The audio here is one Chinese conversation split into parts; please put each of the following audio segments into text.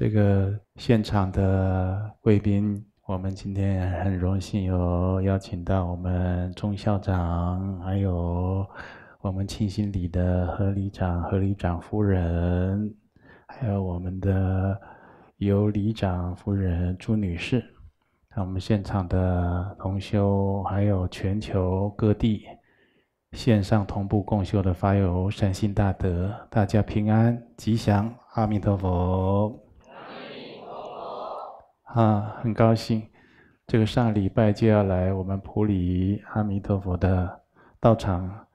这个现场的贵宾，我们今天很荣幸有邀请到我们钟校长，还有我们清心里的何里长、何里长夫人，还有我们的尤里长夫人朱女士。我们现场的同修，还有全球各地线上同步共修的发友，善心大德，大家平安吉祥，阿弥陀佛。啊，很高兴，这个上礼拜就要来我们普里阿弥陀佛的道场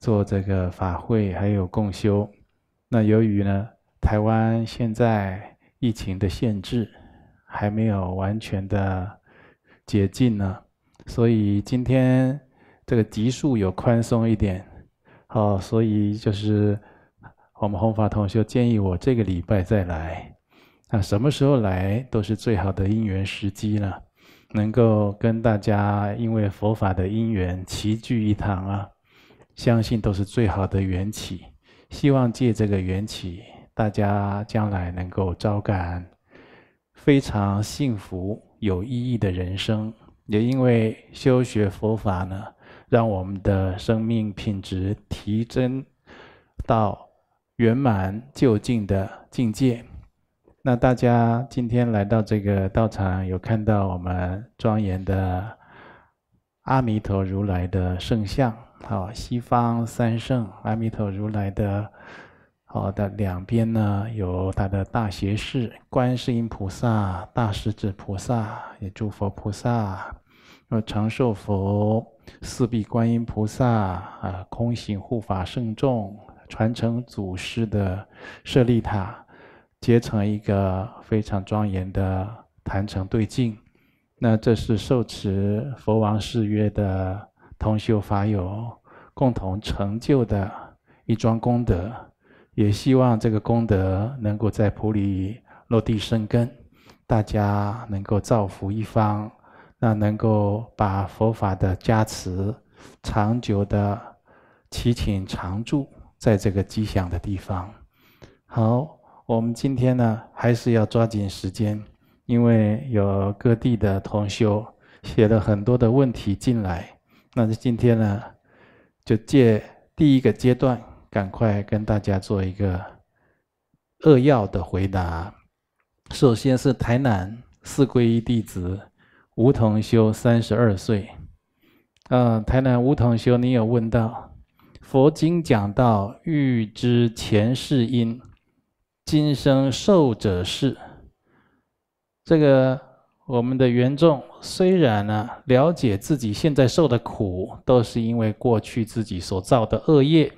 做这个法会，还有共修。那由于呢，台湾现在疫情的限制还没有完全的解禁呢，所以今天这个级数有宽松一点，好，所以就是我们弘法同学建议我这个礼拜再来。那什么时候来都是最好的因缘时机了，能够跟大家因为佛法的因缘齐聚一堂啊，相信都是最好的缘起。希望借这个缘起，大家将来能够招感非常幸福、有意义的人生。也因为修学佛法呢，让我们的生命品质提升到圆满究竟的境界。那大家今天来到这个道场，有看到我们庄严的阿弥陀如来的圣像，好，西方三圣阿弥陀如来的，好的两边呢有他的大学士观世音菩萨、大势至菩萨、也诸佛菩萨，呃，长寿佛、四臂观音菩萨啊，空行护法圣众，传承祖师的舍利塔。结成一个非常庄严的坛城对境，那这是受持佛王誓约的同修法友共同成就的一桩功德，也希望这个功德能够在普里落地生根，大家能够造福一方，那能够把佛法的加持长久的祈请常住在这个吉祥的地方。好。我们今天呢，还是要抓紧时间，因为有各地的同修写了很多的问题进来。那今天呢，就借第一个阶段，赶快跟大家做一个扼要的回答。首先是台南四皈依弟子梧桐修三十二岁，嗯，台南梧桐修，你有问到佛经讲到欲知前世因。今生受者是这个我们的缘众，虽然呢了解自己现在受的苦都是因为过去自己所造的恶业，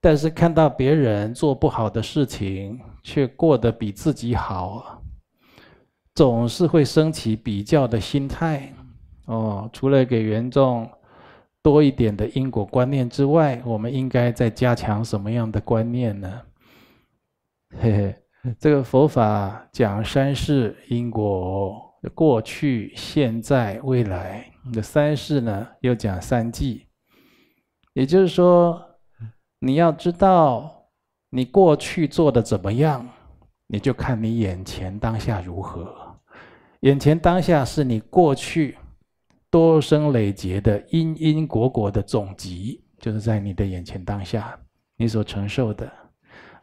但是看到别人做不好的事情却过得比自己好，总是会升起比较的心态。哦，除了给原众多一点的因果观念之外，我们应该再加强什么样的观念呢？嘿嘿，这个佛法讲三世因果，过去、现在、未来。的三世呢，又讲三季。也就是说，你要知道你过去做的怎么样，你就看你眼前当下如何。眼前当下是你过去多生累劫的因因果果的总集，就是在你的眼前当下，你所承受的。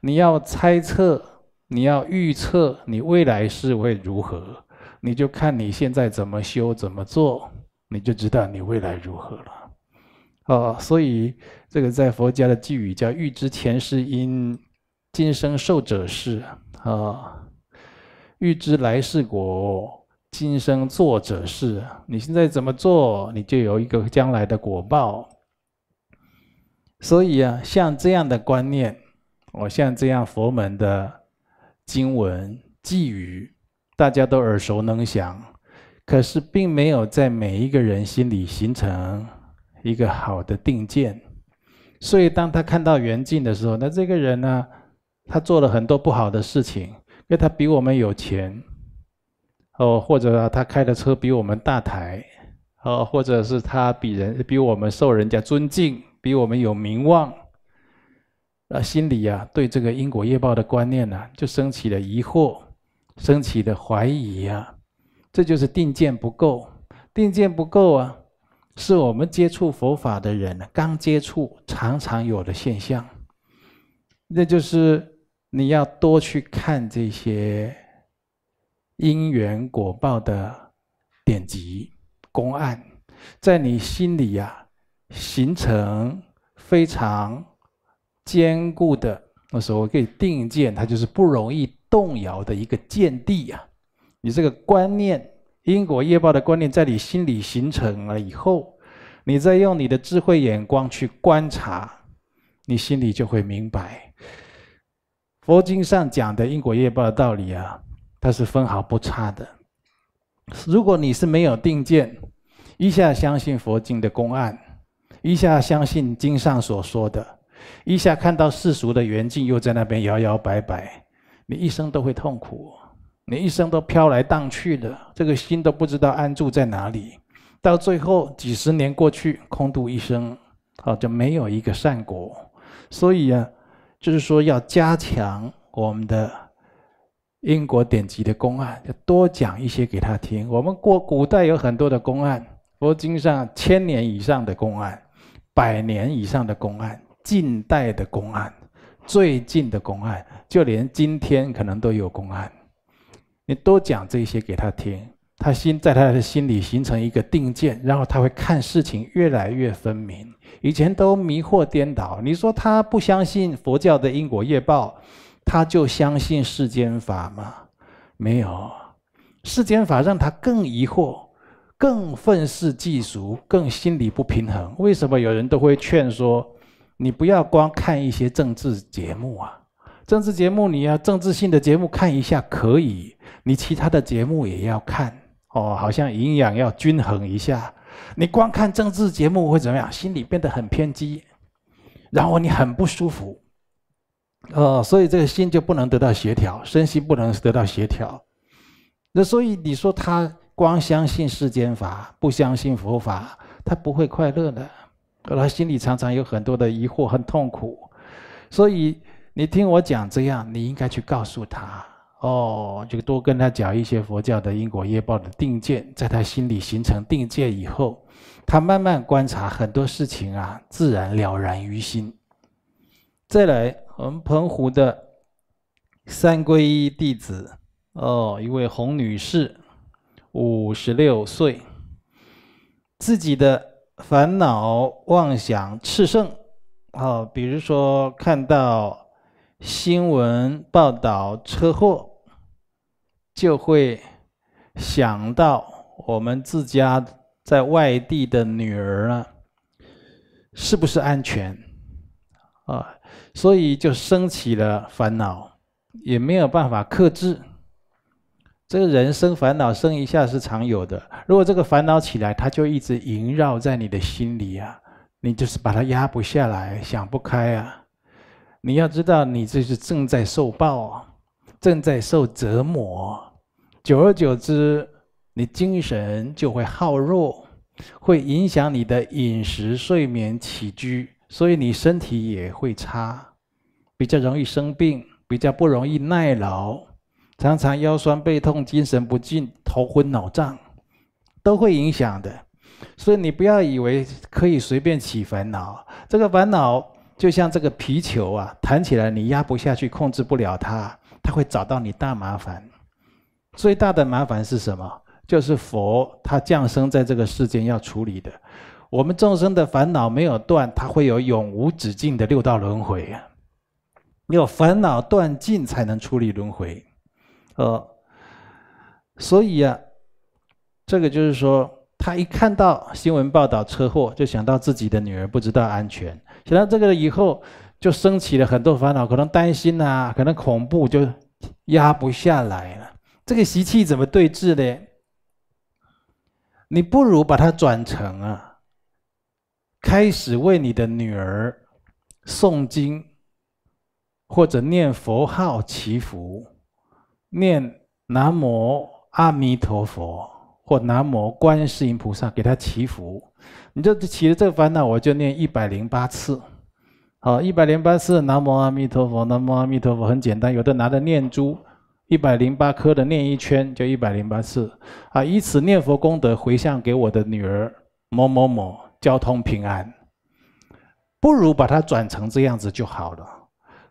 你要猜测，你要预测你未来是会如何，你就看你现在怎么修怎么做，你就知道你未来如何了。啊，所以这个在佛家的寄语叫“欲知前世因，今生受者是”啊，“欲知来世果，今生作者是”。你现在怎么做，你就有一个将来的果报。所以啊，像这样的观念。我像这样佛门的经文寄语，大家都耳熟能详，可是并没有在每一个人心里形成一个好的定见。所以当他看到缘尽的时候，那这个人呢，他做了很多不好的事情，因为他比我们有钱，哦，或者他开的车比我们大台，哦，或者是他比人比我们受人家尊敬，比我们有名望。啊，心里呀，对这个因果业报的观念呢，就升起了疑惑，升起了怀疑呀。这就是定见不够，定见不够啊，是我们接触佛法的人刚接触常常有的现象。那就是你要多去看这些因缘果报的典籍公案，在你心里呀形成非常。坚固的那所候，可以定见，它就是不容易动摇的一个见地呀。你这个观念，因果业报的观念，在你心里形成了以后，你再用你的智慧眼光去观察，你心里就会明白。佛经上讲的因果业报的道理啊，它是分毫不差的。如果你是没有定见，一下相信佛经的公案，一下相信经上所说的。一下看到世俗的缘境，又在那边摇摇摆摆，你一生都会痛苦，你一生都飘来荡去的，这个心都不知道安住在哪里。到最后几十年过去，空度一生，好像没有一个善果。所以啊，就是说要加强我们的因果典籍的公案，要多讲一些给他听。我们过古代有很多的公案，佛经上千年以上的公案，百年以上的公案。近代的公案，最近的公案，就连今天可能都有公案。你多讲这些给他听，他心在他的心里形成一个定见，然后他会看事情越来越分明。以前都迷惑颠倒，你说他不相信佛教的因果业报，他就相信世间法吗？没有，世间法让他更疑惑，更愤世嫉俗，更心理不平衡。为什么有人都会劝说？你不要光看一些政治节目啊，政治节目你要政治性的节目看一下可以，你其他的节目也要看哦，好像营养要均衡一下。你光看政治节目会怎么样？心里变得很偏激，然后你很不舒服，呃，所以这个心就不能得到协调，身心不能得到协调。那所以你说他光相信世间法，不相信佛法，他不会快乐的。他心里常常有很多的疑惑，很痛苦，所以你听我讲这样，你应该去告诉他哦，就多跟他讲一些佛教的因果业报的定见，在他心里形成定见以后，他慢慢观察很多事情啊，自然了然于心。再来，我们澎湖的三皈依弟子哦，一位洪女士，五十六岁，自己的。烦恼妄想炽盛，啊，比如说看到新闻报道车祸，就会想到我们自家在外地的女儿呢，是不是安全？啊，所以就升起了烦恼，也没有办法克制。这个人生烦恼生一下是常有的，如果这个烦恼起来，它就一直萦绕在你的心里啊，你就是把它压不下来，想不开啊。你要知道，你这是正在受报啊，正在受折磨，久而久之，你精神就会耗弱，会影响你的饮食、睡眠、起居，所以你身体也会差，比较容易生病，比较不容易耐劳。常常腰酸背痛、精神不振、头昏脑胀，都会影响的。所以你不要以为可以随便起烦恼，这个烦恼就像这个皮球啊，弹起来你压不下去，控制不了它，它会找到你大麻烦。最大的麻烦是什么？就是佛他降生在这个世间要处理的。我们众生的烦恼没有断，它会有永无止境的六道轮回有烦恼断尽，才能处理轮回。呃，所以呀，这个就是说，他一看到新闻报道车祸，就想到自己的女儿不知道安全，想到这个以后，就升起了很多烦恼，可能担心呐，可能恐怖就压不下来了。这个习气怎么对治呢？你不如把它转成啊，开始为你的女儿诵经或者念佛号祈福。念南无阿弥陀佛，或南无观世音菩萨，给他祈福。你就起了这个烦恼，我就念一百零八次。好，一百零八次南无阿弥陀佛，南无阿弥陀佛，很简单。有的拿着念珠，一百零八颗的念一圈，就一百零八次。啊，以此念佛功德回向给我的女儿某某某，交通平安。不如把它转成这样子就好了。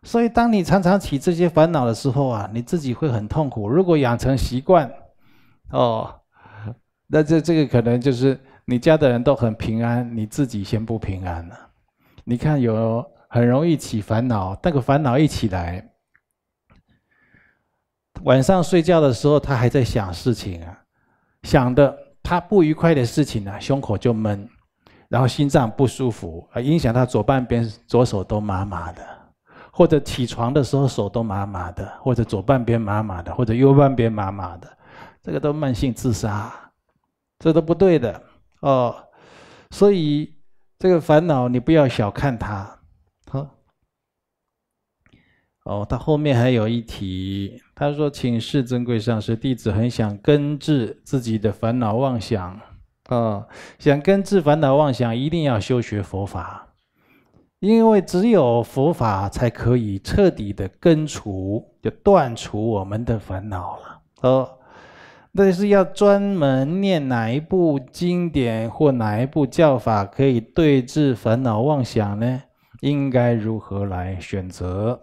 所以，当你常常起这些烦恼的时候啊，你自己会很痛苦。如果养成习惯，哦，那这这个可能就是你家的人都很平安，你自己先不平安了。你看，有很容易起烦恼，那个烦恼一起来，晚上睡觉的时候他还在想事情啊，想的他不愉快的事情呢，胸口就闷，然后心脏不舒服，啊，影响他左半边左手都麻麻的。或者起床的时候手都麻麻的，或者左半边麻麻的，或者右半边麻麻的，这个都慢性自杀，这都不对的哦。所以这个烦恼你不要小看它，好。哦，他后面还有一题，他说：“请示尊贵上师，弟子很想根治自己的烦恼妄想啊，想根治烦恼妄想，一定要修学佛法。”因为只有佛法才可以彻底的根除，就断除我们的烦恼了。哦，那是要专门念哪一部经典或哪一部教法可以对治烦恼妄想呢？应该如何来选择？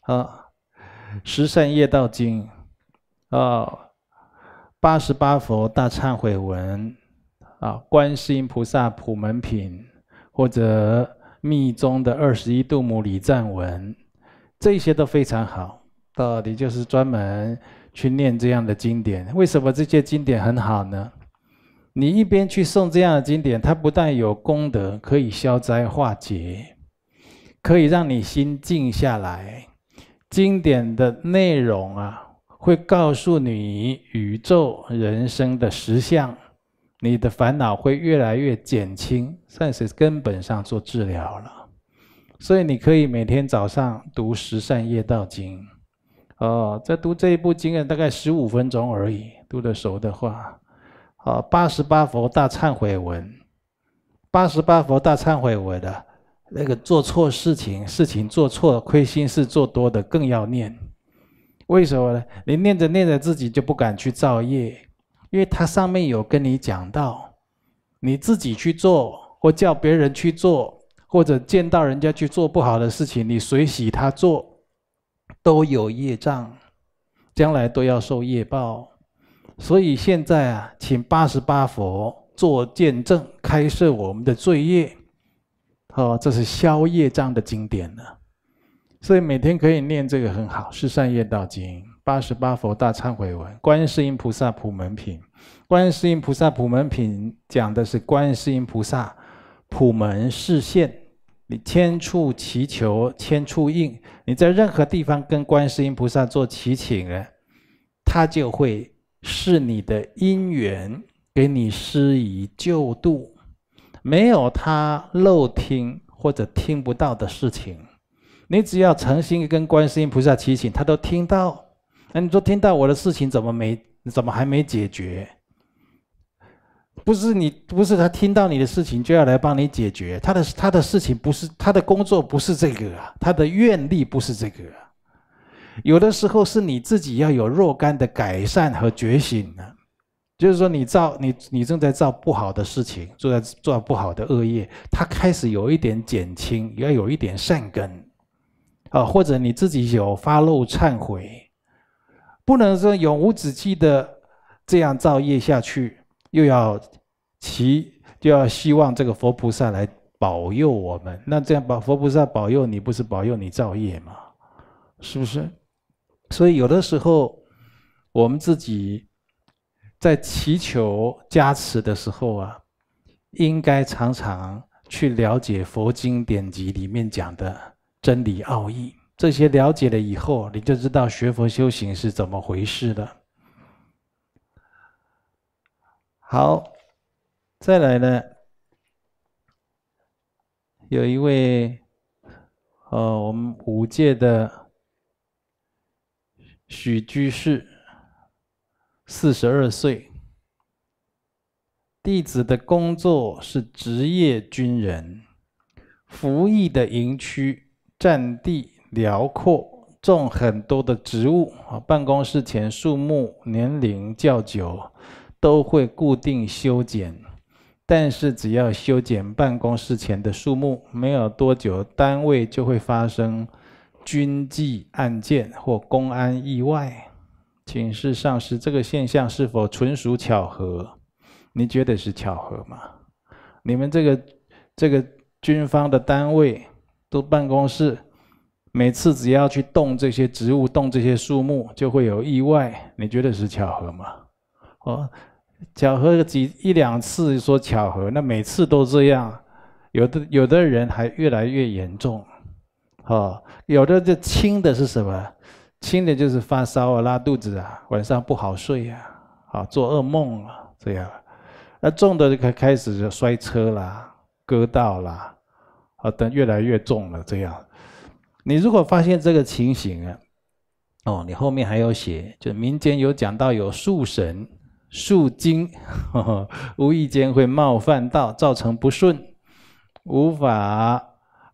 啊，《十善业道经》啊，《八十八佛大忏悔文》啊，《观世音菩萨普门品》或者。密宗的二十一度母礼赞文，这些都非常好。到底就是专门去念这样的经典。为什么这些经典很好呢？你一边去诵这样的经典，它不但有功德，可以消灾化解，可以让你心静下来。经典的内容啊，会告诉你宇宙人生的实相。你的烦恼会越来越减轻，算是根本上做治疗了。所以你可以每天早上读十善业道经，哦，在读这一部经呢，大概十五分钟而已，读得熟的话，哦，八十八佛大忏悔文，八十八佛大忏悔文的那个做错事情、事情做错、亏心事做多的，更要念。为什么呢？你念着念着，自己就不敢去造业。因为它上面有跟你讲到，你自己去做，或叫别人去做，或者见到人家去做不好的事情，你随喜他做，都有业障，将来都要受业报。所以现在啊，请八十八佛做见证，开设我们的罪业，好，这是消业障的经典呢，所以每天可以念这个很好，是善业道经。八十八佛大忏悔文，观世音菩萨普门品，观世音菩萨普门品讲的是观世音菩萨普门示现，你千处祈求千处应，你在任何地方跟观世音菩萨做祈请，他就会是你的因缘，给你施以救度，没有他漏听或者听不到的事情，你只要诚心跟观世音菩萨祈请，他都听到。那你说听到我的事情怎么没？怎么还没解决？不是你，不是他听到你的事情就要来帮你解决。他的他的事情不是他的工作不是这个，他的愿力不是这个。有的时候是你自己要有若干的改善和觉醒啊，就是说你造你你正在造不好的事情，做在做不好的恶业，他开始有一点减轻，要有一点善根啊，或者你自己有发漏忏悔。不能说永无止境的这样造业下去，又要祈就要希望这个佛菩萨来保佑我们。那这样保佛菩萨保佑你，不是保佑你造业吗？是不是？所以有的时候，我们自己在祈求加持的时候啊，应该常常去了解佛经典籍里面讲的真理奥义。这些了解了以后，你就知道学佛修行是怎么回事了。好，再来呢，有一位，呃，我们五届的许居士，四十二岁，弟子的工作是职业军人，服役的营区占地。辽阔，种很多的植物啊。办公室前树木年龄较久，都会固定修剪。但是只要修剪办公室前的树木，没有多久，单位就会发生军纪案件或公安意外。请示上司，这个现象是否纯属巧合？你觉得是巧合吗？你们这个这个军方的单位都办公室。每次只要去动这些植物、动这些树木，就会有意外。你觉得是巧合吗？哦，巧合几一两次说巧合，那每次都这样。有的有的人还越来越严重，哦，有的就轻的是什么？轻的就是发烧啊、拉肚子啊、晚上不好睡啊、啊做噩梦啊这样。那重的就开开始摔车啦、割道啦，啊等越来越重了这样。你如果发现这个情形啊，哦，你后面还有写，就民间有讲到有树神、树精，无意间会冒犯到，造成不顺，无法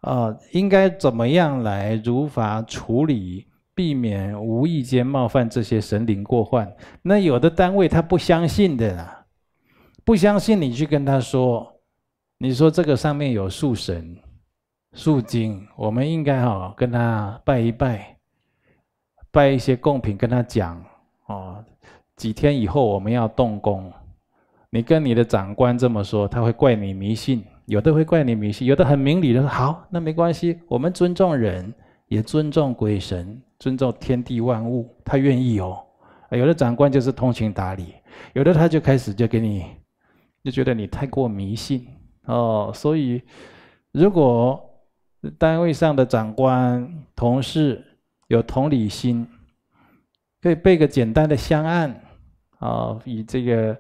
啊，应该怎么样来如法处理，避免无意间冒犯这些神灵过患？那有的单位他不相信的啦，不相信你去跟他说，你说这个上面有树神。素精，我们应该哈跟他拜一拜，拜一些贡品，跟他讲哦，几天以后我们要动工，你跟你的长官这么说，他会怪你迷信，有的会怪你迷信，有的很明理的说好，那没关系，我们尊重人，也尊重鬼神，尊重天地万物，他愿意哦。有的长官就是通情达理，有的他就开始就给你，就觉得你太过迷信哦，所以如果。单位上的长官、同事有同理心，可以备个简单的香案，啊，以这个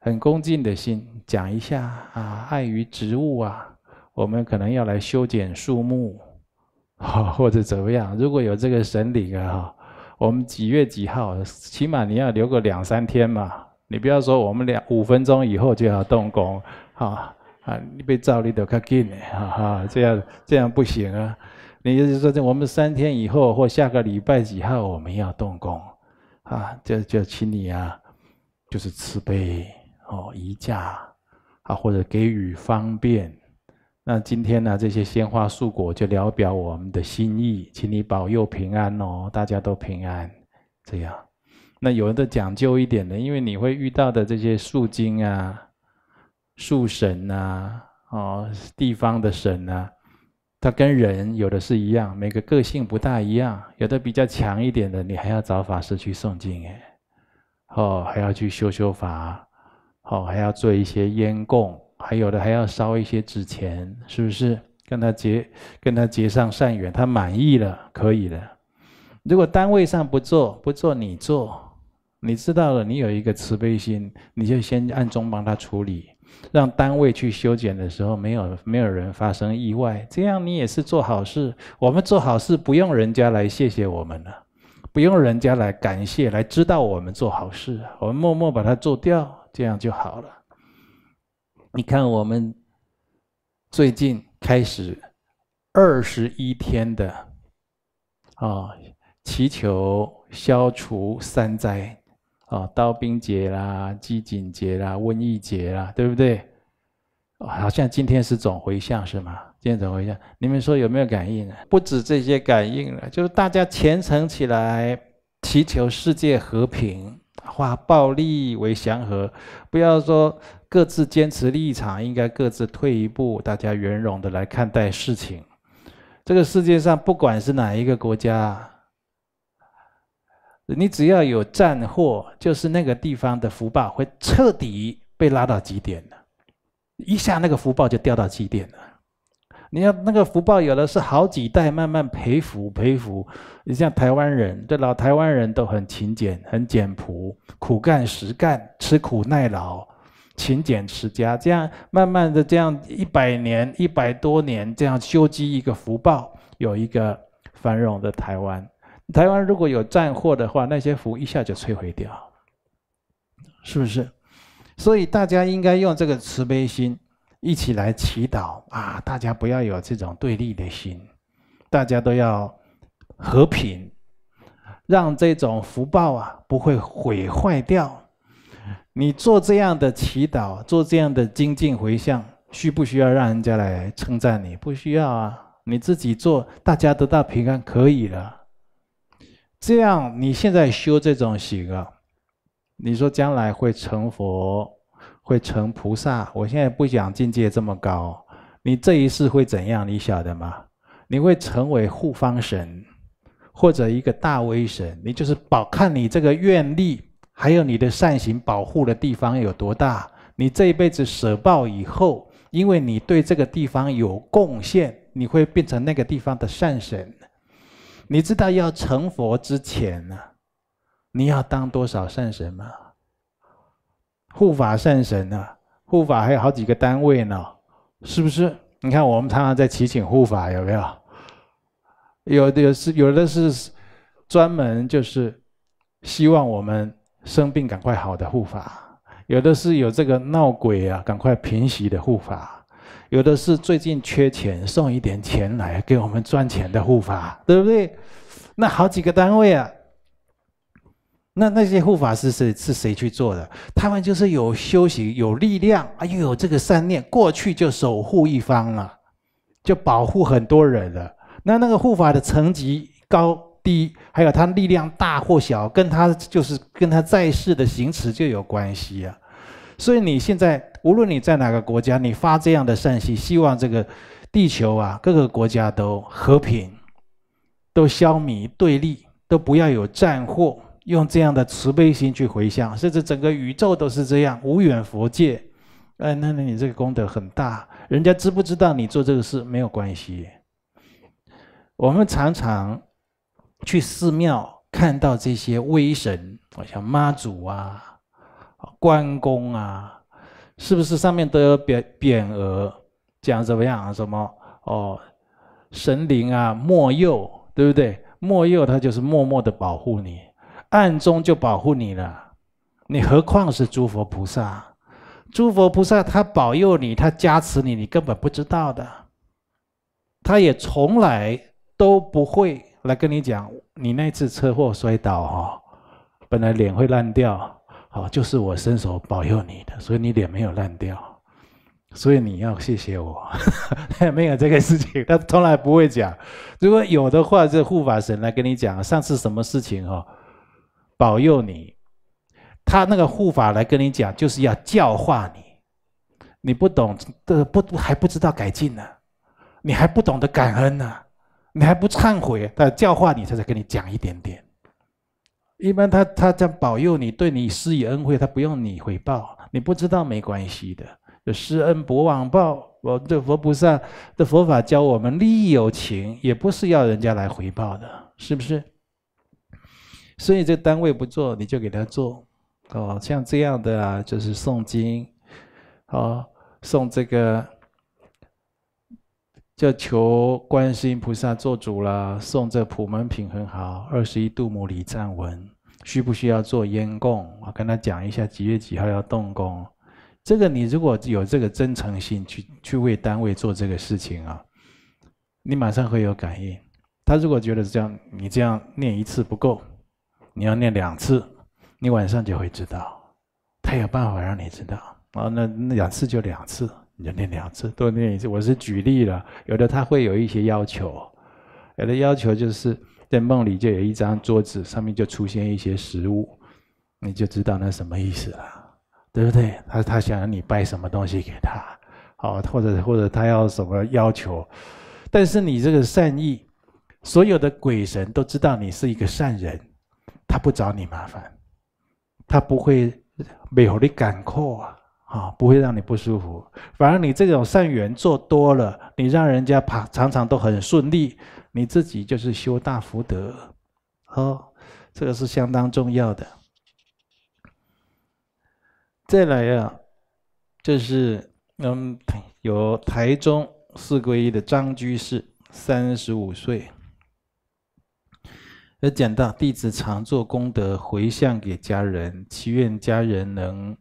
很恭敬的心讲一下啊，碍于职务啊，我们可能要来修剪树木，或者怎么样？如果有这个神灵啊，我们几月几号，起码你要留个两三天嘛，你不要说我们两五分钟以后就要动工，好。啊，你被照立都可紧呢，哈哈，这样这样不行啊！你就是说，这我们三天以后或下个礼拜几号我们要动工，啊，就就请你啊，就是慈悲哦，移驾啊，或者给予方便。那今天呢，这些鲜花素果就聊表我们的心意，请你保佑平安哦，大家都平安，这样。那有的讲究一点的，因为你会遇到的这些树精啊。树神呐，哦，地方的神呐，他跟人有的是一样，每个个性不大一样，有的比较强一点的，你还要找法师去诵经，哎，哦，还要去修修法，哦，还要做一些烟供，还有的还要烧一些纸钱，是不是？跟他结，跟他结上善缘，他满意了可以了。如果单位上不做，不做你做，你知道了，你有一个慈悲心，你就先暗中帮他处理。让单位去修剪的时候，没有没有人发生意外，这样你也是做好事。我们做好事不用人家来谢谢我们了，不用人家来感谢、来知道我们做好事，我们默默把它做掉，这样就好了。你看，我们最近开始二十一天的啊，祈求消除三灾。哦，刀兵劫啦，饥馑劫啦，瘟疫劫啦，对不对？好像今天是总回向是吗？今天总回向，你们说有没有感应？不止这些感应了，就是大家虔诚起来，祈求世界和平，化暴力为祥和，不要说各自坚持立场，应该各自退一步，大家圆融的来看待事情。这个世界上，不管是哪一个国家。你只要有战祸，就是那个地方的福报会彻底被拉到极点了，一下那个福报就掉到极点了。你要那个福报，有的是好几代慢慢培福培福。你像台湾人，这老台湾人都很勤俭、很简朴、苦干实干、吃苦耐劳、勤俭持家，这样慢慢的这样一百年、一百多年这样修积一个福报，有一个繁荣的台湾。台湾如果有战祸的话，那些福一下就摧毁掉，是不是？所以大家应该用这个慈悲心一起来祈祷啊！大家不要有这种对立的心，大家都要和平，让这种福报啊不会毁坏掉。你做这样的祈祷，做这样的精进回向，需不需要让人家来称赞你？不需要啊，你自己做，大家得到平安可以了。这样，你现在修这种行啊，你说将来会成佛，会成菩萨。我现在不讲境界这么高，你这一世会怎样？你晓得吗？你会成为护方神，或者一个大威神。你就是保看你这个愿力，还有你的善行保护的地方有多大。你这一辈子舍报以后，因为你对这个地方有贡献，你会变成那个地方的善神。你知道要成佛之前呢，你要当多少善神吗？护法善神呢？护法还有好几个单位呢，是不是？你看我们常常在祈请护法，有没有？有，有是有的是专门就是希望我们生病赶快好的护法，有的是有这个闹鬼啊，赶快平息的护法。有的是最近缺钱，送一点钱来给我们赚钱的护法，对不对？那好几个单位啊，那那些护法是谁是谁去做的？他们就是有修行、有力量，哎呦，这个善念过去就守护一方了，就保护很多人了。那那个护法的层级高低，还有他力量大或小，跟他就是跟他在世的行持就有关系啊。所以你现在。无论你在哪个国家，你发这样的善心，希望这个地球啊，各个国家都和平，都消弭对立，都不要有战祸，用这样的慈悲心去回向，甚至整个宇宙都是这样，无远佛界。哎，那那你这个功德很大，人家知不知道你做这个事没有关系。我们常常去寺庙看到这些威神，像妈祖啊、关公啊。是不是上面都有匾匾额讲怎么样啊？什么哦，神灵啊，莫佑，对不对？莫佑他就是默默的保护你，暗中就保护你了。你何况是诸佛菩萨？诸佛菩萨他保佑你，他加持你，你根本不知道的。他也从来都不会来跟你讲，你那次车祸摔倒哈，本来脸会烂掉。哦，就是我伸手保佑你的，所以你脸没有烂掉，所以你要谢谢我。没有这个事情，他从来不会讲。如果有的话，这护法神来跟你讲上次什么事情哦，保佑你。他那个护法来跟你讲，就是要教化你。你不懂的不还不知道改进呢，你还不懂得感恩呢，你还不忏悔，他教化你，他才跟你讲一点点。一般他他在保佑你，对你施以恩惠，他不用你回报。你不知道没关系的，施恩不忘报。我这佛菩萨的佛法教我们利益有情，也不是要人家来回报的，是不是？所以这单位不做，你就给他做，哦，像这样的啊，就是诵经，哦，诵这个。就求观世音菩萨做主了，送这普门品很好。二十一度母礼赞文，需不需要做烟供？我跟他讲一下，几月几号要动工？这个你如果有这个真诚心，去去为单位做这个事情啊，你马上会有感应。他如果觉得这样，你这样念一次不够，你要念两次，你晚上就会知道。他有办法让你知道啊。那那两次就两次。你就念两次，多念一次。我是举例了，有的他会有一些要求，有的要求就是在梦里就有一张桌子，上面就出现一些食物，你就知道那什么意思了，对不对？他他想让你拜什么东西给他，好，或者或者他要什么要求，但是你这个善意，所有的鬼神都知道你是一个善人，他不找你麻烦，他不会美好的感扣啊。啊，不会让你不舒服。反而你这种善缘做多了，你让人家爬常常都很顺利，你自己就是修大福德，好，这个是相当重要的。再来啊，就是嗯，有台中四归依的张居士，三十五岁，有讲到弟子常做功德回向给家人，祈愿家人能。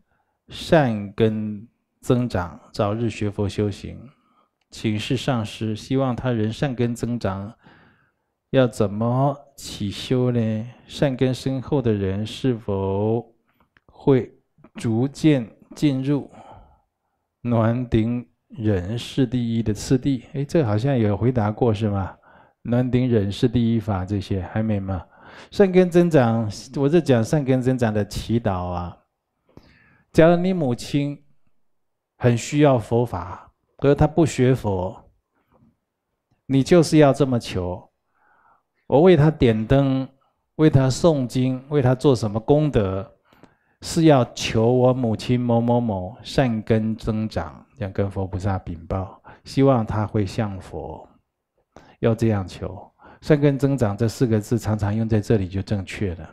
善根增长，早日学佛修行，请示上师。希望他人善根增长，要怎么起修呢？善根深厚的人是否会逐渐进入暖顶忍是第一的次第？哎，这好像有回答过是吗？暖顶忍是第一法这些还没吗？善根增长，我在讲善根增长的祈祷啊。假如你母亲很需要佛法，可是她不学佛，你就是要这么求。我为他点灯，为他诵经，为他做什么功德，是要求我母亲某某某善根增长，要跟佛菩萨禀报，希望他会向佛。要这样求，善根增长这四个字常常用在这里就正确了。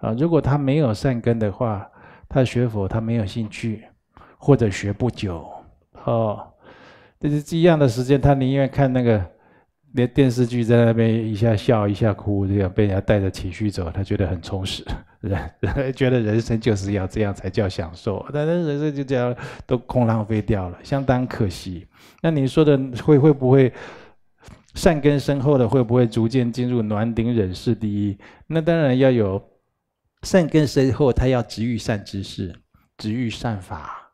啊，如果他没有善根的话。他学佛，他没有兴趣，或者学不久，哦，但是一样的时间，他宁愿看那个，连电视剧在那边一下笑一下哭，这样被人家带着情绪走，他觉得很充实，人 觉得人生就是要这样才叫享受，但是人生就这样都空浪费掉了，相当可惜。那你说的会会不会善根深厚的会不会逐渐进入暖顶忍世第一？那当然要有。善根深厚，他要植欲善之事，植欲善法，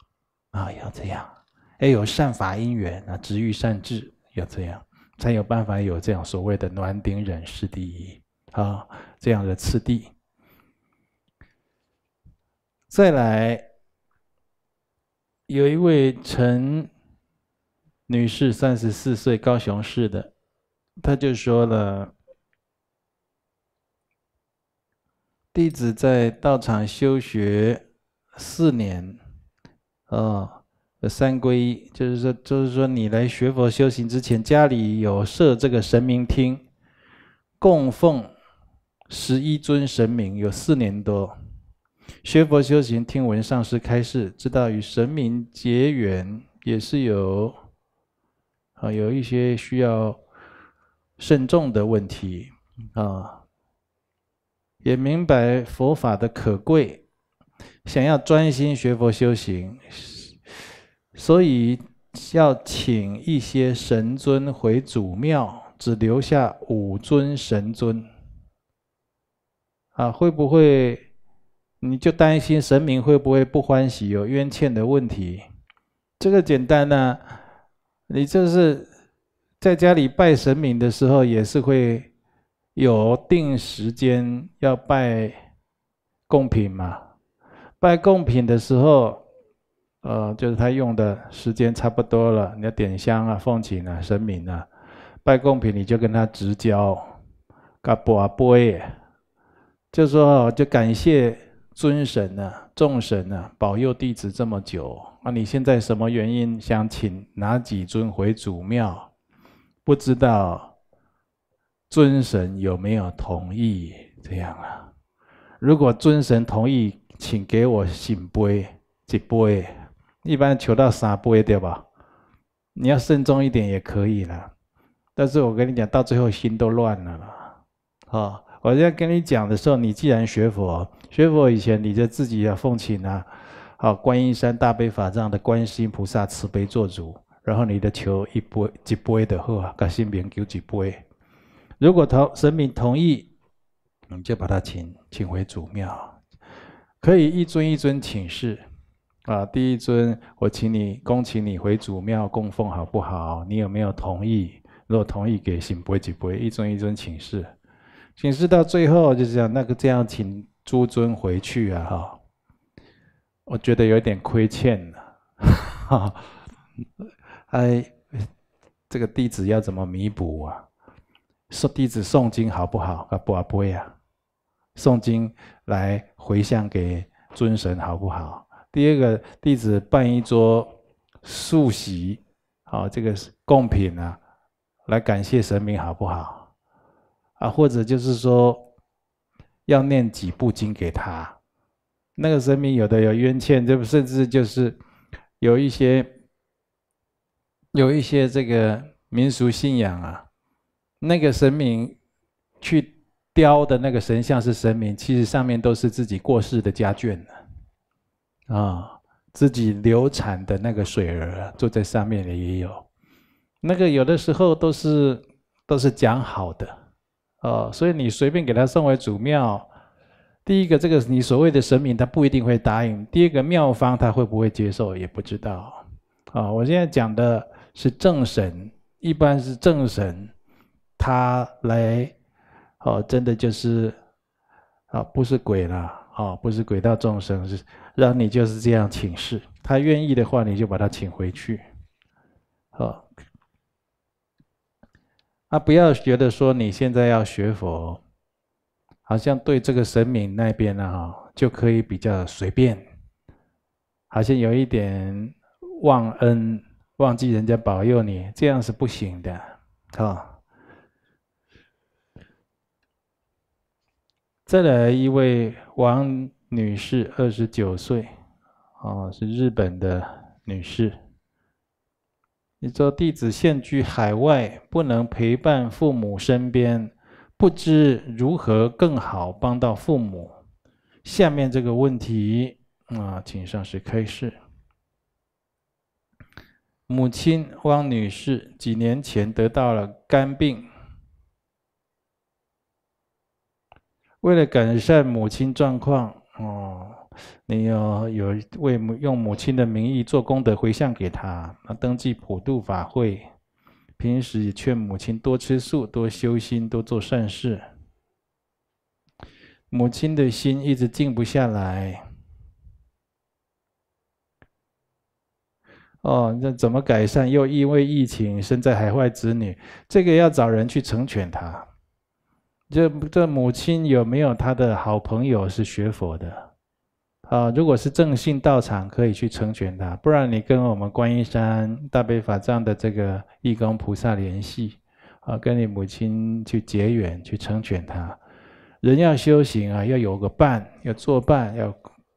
啊，要这样。要有善法因缘啊，植欲善智，要这样，才有办法有这样所谓的暖顶忍世第一啊，这样的次第。再来，有一位陈女士，三十四岁，高雄市的，她就说了。弟子在道场修学四年，啊，三依，就是说，就是说你来学佛修行之前，家里有设这个神明厅，供奉十一尊神明，有四年多。学佛修行，听闻上师开示，知道与神明结缘也是有，啊，有一些需要慎重的问题啊。也明白佛法的可贵，想要专心学佛修行，所以要请一些神尊回祖庙，只留下五尊神尊。啊，会不会你就担心神明会不会不欢喜，有冤欠的问题？这个简单呢，你这是在家里拜神明的时候也是会。有定时间要拜贡品嘛？拜贡品的时候，呃，就是他用的时间差不多了，你要点香啊、奉请啊、神明啊，拜贡品你就跟他直交，噶波啊波耶，就说就感谢尊神呢、众神呢保佑弟子这么久啊，你现在什么原因想请哪几尊回祖庙？不知道。尊神有没有同意这样啊？如果尊神同意，请给我醒杯几杯，一般求到三杯对吧？你要慎重一点也可以啦，但是我跟你讲，到最后心都乱了啦。好，我现在跟你讲的时候，你既然学佛，学佛以前你就自己要奉请啊，好观音山大悲法藏的观世菩萨慈悲做主，然后你的求一杯几杯的喝，甲心名求几杯。如果同神明同意，我就把他请请回祖庙，可以一尊一尊请示，啊，第一尊我请你恭请你回祖庙供奉好不好？你有没有同意？如果同意给行不会几不会一尊一尊请示，请示到最后就是样，那个这样请诸尊回去啊哈，我觉得有点亏欠了，哈，哎，这个弟子要怎么弥补啊？送弟子诵经好不好？啊，不啊，不会啊！诵经来回向给尊神好不好？第二个，弟子办一桌素席，好，这个贡品啊，来感谢神明好不好？啊，或者就是说，要念几部经给他，那个神明有的有冤欠，这甚至就是有一些有一些这个民俗信仰啊。那个神明去雕的那个神像是神明，其实上面都是自己过世的家眷呢，啊，自己流产的那个水儿坐在上面的也有，那个有的时候都是都是讲好的，哦，所以你随便给他送回祖庙，第一个这个你所谓的神明他不一定会答应，第二个庙方他会不会接受也不知道，啊，我现在讲的是正神，一般是正神。他来，哦，真的就是，啊，不是鬼了，哦，不是鬼道众生，是让你就是这样请示。他愿意的话，你就把他请回去，哦，啊，不要觉得说你现在要学佛，好像对这个神明那边呢，哈，就可以比较随便，好像有一点忘恩，忘记人家保佑你，这样是不行的，哈。再来一位王女士，二十九岁，哦，是日本的女士。你说弟子现居海外，不能陪伴父母身边，不知如何更好帮到父母。下面这个问题啊，请上师开示。母亲汪女士几年前得到了肝病。为了改善母亲状况，哦，你有有为母用母亲的名义做功德回向给她，那登记普度法会，平时也劝母亲多吃素、多修心、多做善事。母亲的心一直静不下来，哦，那怎么改善？又因为疫情，身在海外，子女这个要找人去成全他。这这母亲有没有他的好朋友是学佛的啊？如果是正信道场，可以去成全他；不然，你跟我们观音山大悲法藏的这个义工菩萨联系啊，跟你母亲去结缘，去成全他。人要修行啊，要有个伴，要作伴，要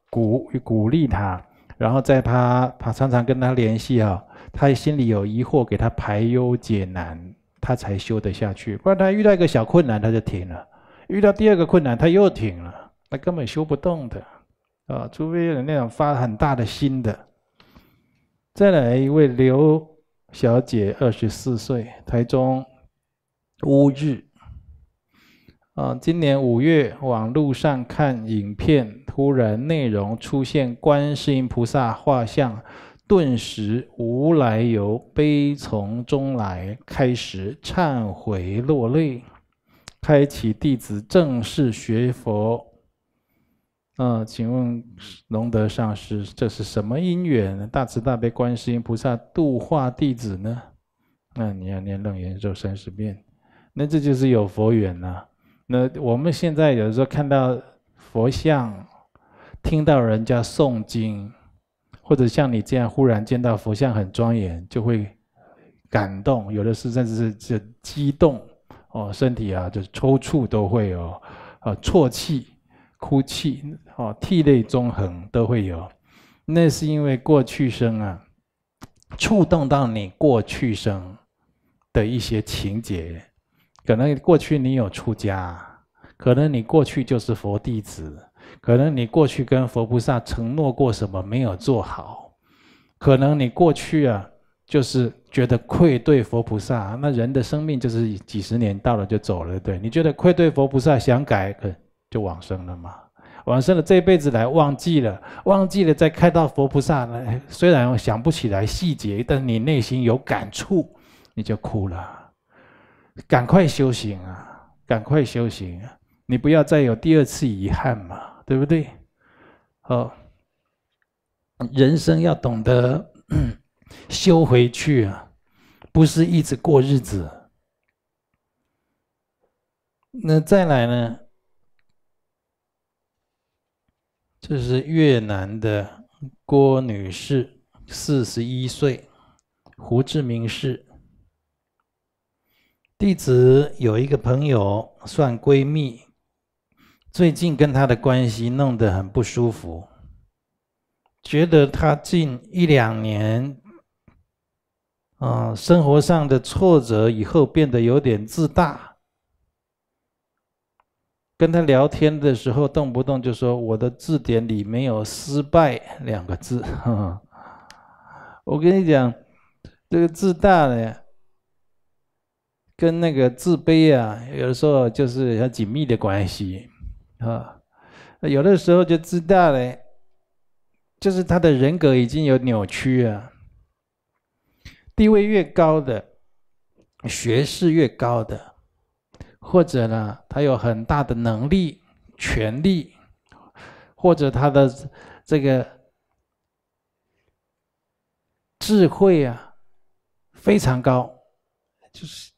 鼓鼓励他，然后在他他常常跟他联系啊，他心里有疑惑，给他排忧解难。他才修得下去，不然他遇到一个小困难他就停了，遇到第二个困难他又停了，他根本修不动的，啊，除非有那种发很大的心的。再来一位刘小姐，二十四岁，台中乌日，啊，今年五月网络上看影片，突然内容出现观世音菩萨画像。顿时无来由悲从中来，开始忏悔落泪，开启弟子正式学佛。嗯，请问龙德上师，这是什么因缘？大慈大悲观世音菩萨度化弟子呢？那你要念楞严咒三十遍，那这就是有佛缘呐。那我们现在有时候看到佛像，听到人家诵经。或者像你这样忽然见到佛像很庄严，就会感动；有的是甚至是这激动哦，身体啊就抽搐都会有，啊啜泣、哭泣、哦涕泪纵横都会有。那是因为过去生啊，触动到你过去生的一些情节，可能过去你有出家，可能你过去就是佛弟子。可能你过去跟佛菩萨承诺过什么没有做好，可能你过去啊，就是觉得愧对佛菩萨。那人的生命就是几十年到了就走了，对？你觉得愧对佛菩萨，想改可就往生了嘛？往生了这一辈子来忘记了，忘记了再看到佛菩萨，虽然想不起来细节，但你内心有感触，你就哭了。赶快修行啊，赶快修行！啊，你不要再有第二次遗憾嘛！对不对？好，人生要懂得修回去啊，不是一直过日子。那再来呢？这是越南的郭女士，四十一岁，胡志明市，弟子有一个朋友算闺蜜。最近跟他的关系弄得很不舒服，觉得他近一两年，啊，生活上的挫折以后变得有点自大。跟他聊天的时候，动不动就说我的字典里没有“失败”两个字。我跟你讲，这个自大呢，跟那个自卑啊，有的时候就是很紧密的关系。啊，有的时候就知道嘞，就是他的人格已经有扭曲啊。地位越高的，学识越高的，或者呢，他有很大的能力、权力，或者他的这个智慧啊，非常高，就是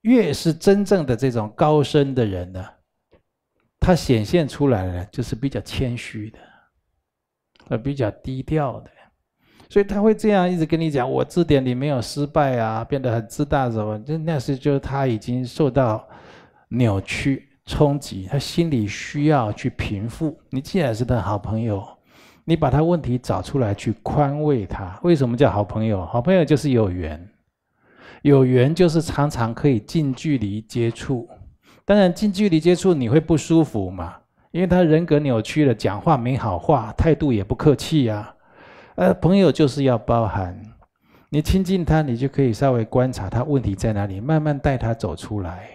越是真正的这种高深的人呢。他显现出来了，就是比较谦虚的，呃，比较低调的，所以他会这样一直跟你讲。我字典里没有失败啊，变得很自大什么？那那是就是他已经受到扭曲冲击，他心里需要去平复。你既然是他好朋友，你把他问题找出来去宽慰他。为什么叫好朋友？好朋友就是有缘，有缘就是常常可以近距离接触。当然，近距离接触你会不舒服嘛？因为他人格扭曲了，讲话没好话，态度也不客气呀。呃，朋友就是要包含，你亲近他，你就可以稍微观察他问题在哪里，慢慢带他走出来。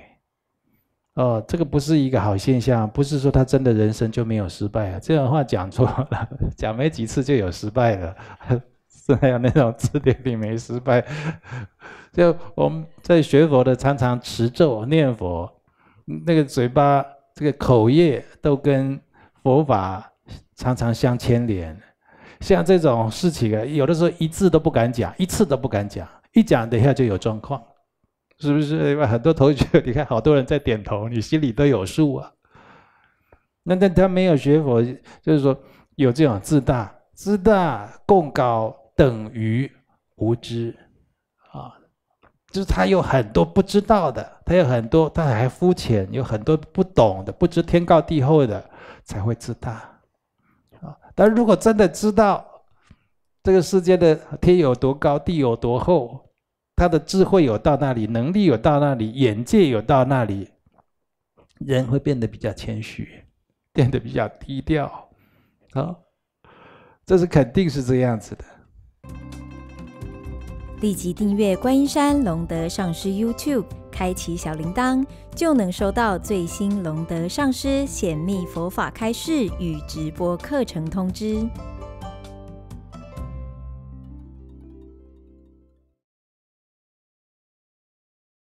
哦，这个不是一个好现象，不是说他真的人生就没有失败啊。这种话讲错了，讲没几次就有失败了，是 还有那种字典里没失败。就我们在学佛的，常常持咒念佛。那个嘴巴，这个口业都跟佛法常常相牵连，像这种事情啊，有的时候一字都不敢讲，一次都不敢讲，一讲等一下就有状况，是不是？因为很多同学，你看，好多人在点头，你心里都有数啊。那但他没有学佛，就是说有这种自大，自大共高等于无知。就是他有很多不知道的，他有很多他还肤浅，有很多不懂的，不知天高地厚的才会自大啊。但如果真的知道这个世界的天有多高，地有多厚，他的智慧有到那里，能力有到那里，眼界有到那里，人会变得比较谦虚，变得比较低调啊。这是肯定是这样子的。立即订阅观音山龙德上师 YouTube，开启小铃铛，就能收到最新龙德上师显密佛法开示与直播课程通知。